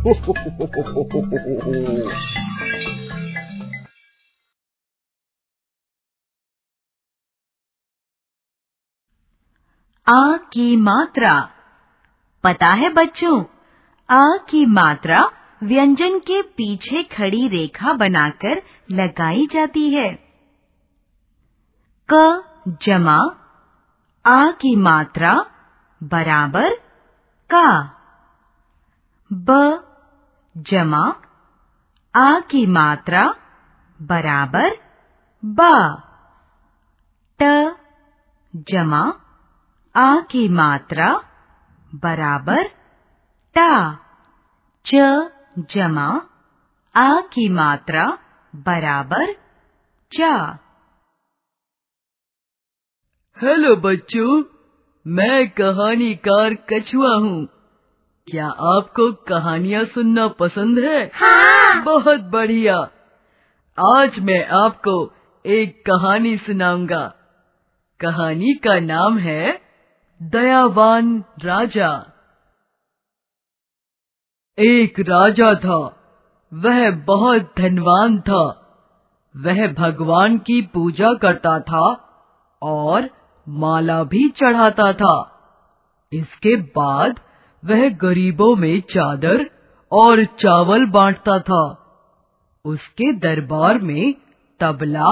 आ की मात्रा पता है बच्चों आ की मात्रा व्यंजन के पीछे खड़ी रेखा बनाकर लगाई जाती है क जमा आ की मात्रा बराबर का ब जमा आ की मात्रा बराबर ब ट जमा आ की मात्रा बराबर टा च जमा आ की मात्रा बराबर चा हेलो बच्चों मैं कहानीकार कछुआ हूँ क्या आपको कहानियाँ सुनना पसंद है हाँ। बहुत बढ़िया आज मैं आपको एक कहानी सुनाऊंगा कहानी का नाम है दयावान राजा एक राजा था वह बहुत धनवान था वह भगवान की पूजा करता था और माला भी चढ़ाता था इसके बाद वह गरीबों में चादर और चावल बांटता था उसके दरबार में तबला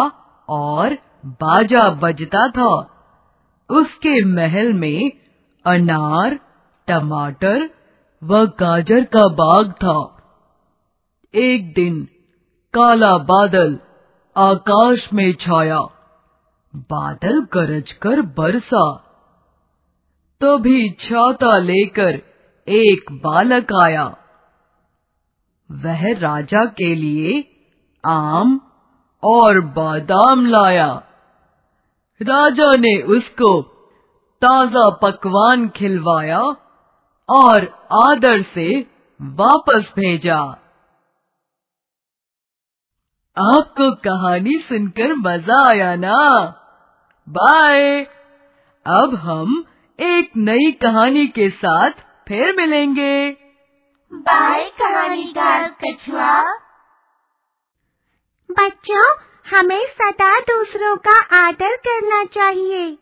और बाजा बजता था उसके महल में अनार टमाटर व गाजर का बाग था एक दिन काला बादल आकाश में छाया बादल गरज कर बरसा तभी छाता लेकर एक बालक आया वह राजा के लिए आम और बादाम लाया राजा ने उसको ताजा पकवान खिलवाया और आदर से वापस भेजा आपको कहानी सुनकर मजा आया ना बाय अब हम एक नई कहानी के साथ फिर मिलेंगे बाय कहानीकार कछुआ बच्चों हमें सदा दूसरों का आदर करना चाहिए